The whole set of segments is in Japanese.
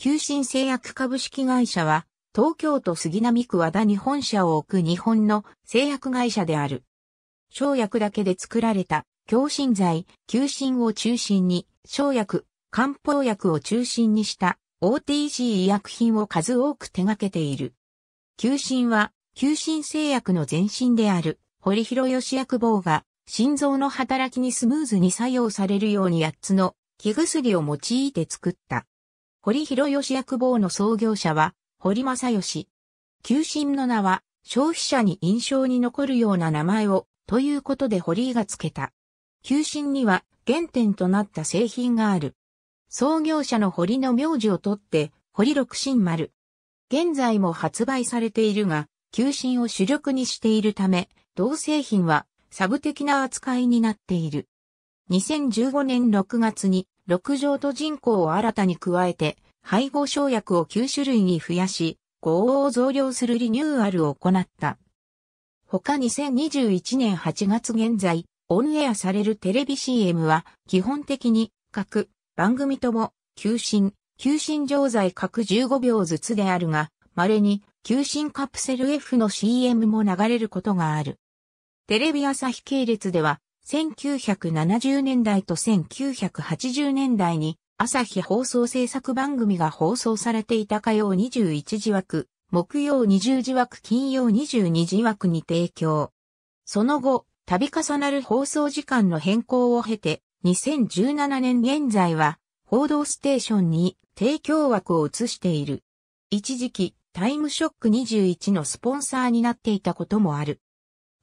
求心製薬株式会社は、東京都杉並区和田に本社を置く日本の製薬会社である。生薬だけで作られた強心剤、求心を中心に、生薬、漢方薬を中心にした OTC 医薬品を数多く手掛けている。求心は、求心製薬の前身である、堀広義薬房が、心臓の働きにスムーズに作用されるように8つの、木薬を用いて作った。堀広義役坊の創業者は、堀正義。旧心の名は、消費者に印象に残るような名前を、ということで堀井が付けた。旧心には、原点となった製品がある。創業者の堀の名字をとって、堀六神丸。現在も発売されているが、旧心を主力にしているため、同製品はサブ的な扱いになっている。2015年6月に六条と人口を新たに加えて、配合省薬を9種類に増やし、合を増量するリニューアルを行った。他2021年8月現在、オンエアされるテレビ CM は、基本的に、各番組とも、休診、休診錠剤各15秒ずつであるが、稀に、休診カプセル F の CM も流れることがある。テレビ朝日系列では、1970年代と1980年代に朝日放送制作番組が放送されていた火曜21時枠、木曜20時枠、金曜22時枠に提供。その後、度重なる放送時間の変更を経て、2017年現在は、報道ステーションに提供枠を移している。一時期、タイムショック21のスポンサーになっていたこともある。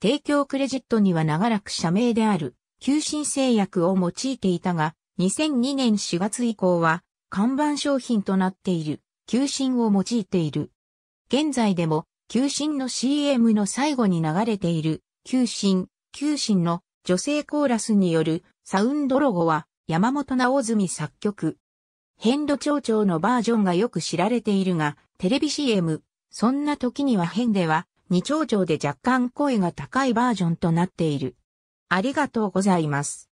提供クレジットには長らく社名である、求心製薬を用いていたが、2002年4月以降は、看板商品となっている、求心を用いている。現在でも、求心の CM の最後に流れている、求心、求心の女性コーラスによるサウンドロゴは山本直澄作曲。変度町長のバージョンがよく知られているが、テレビ CM、そんな時には変では二丁上で若干声が高いバージョンとなっている。ありがとうございます。